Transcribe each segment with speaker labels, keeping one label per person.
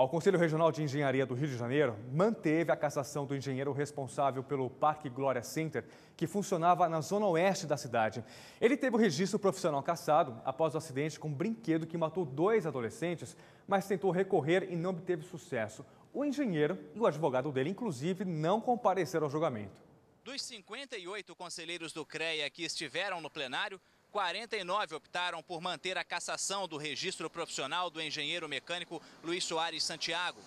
Speaker 1: O Conselho Regional de Engenharia do Rio de Janeiro manteve a cassação do engenheiro responsável pelo Parque Glória Center, que funcionava na zona oeste da cidade. Ele teve o registro profissional cassado após o acidente com um brinquedo que matou dois adolescentes, mas tentou recorrer e não obteve sucesso. O engenheiro e o advogado dele, inclusive, não compareceram ao julgamento.
Speaker 2: Dos 58 conselheiros do CREA que estiveram no plenário, 49 optaram por manter a cassação do registro profissional do engenheiro mecânico Luiz Soares Santiago.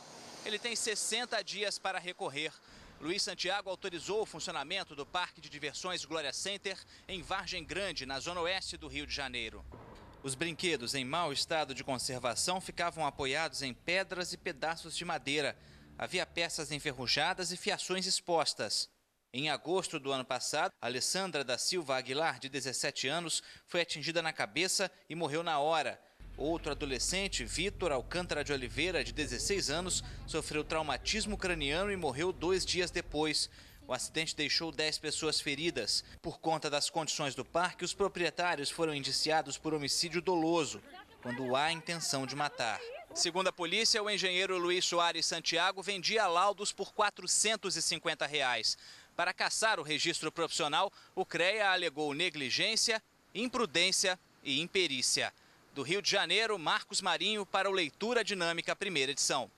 Speaker 2: Ele tem 60 dias para recorrer. Luiz Santiago autorizou o funcionamento do Parque de Diversões Glória Center em Vargem Grande, na zona oeste do Rio de Janeiro. Os brinquedos em mau estado de conservação ficavam apoiados em pedras e pedaços de madeira. Havia peças enferrujadas e fiações expostas. Em agosto do ano passado, Alessandra da Silva Aguilar, de 17 anos, foi atingida na cabeça e morreu na hora. Outro adolescente, Vitor Alcântara de Oliveira, de 16 anos, sofreu traumatismo craniano e morreu dois dias depois. O acidente deixou 10 pessoas feridas. Por conta das condições do parque, os proprietários foram indiciados por homicídio doloso, quando há intenção de matar. Segundo a polícia, o engenheiro Luiz Soares Santiago vendia laudos por R$ 450. Reais. Para caçar o registro profissional, o CREA alegou negligência, imprudência e imperícia. Do Rio de Janeiro, Marcos Marinho para o Leitura Dinâmica, primeira edição.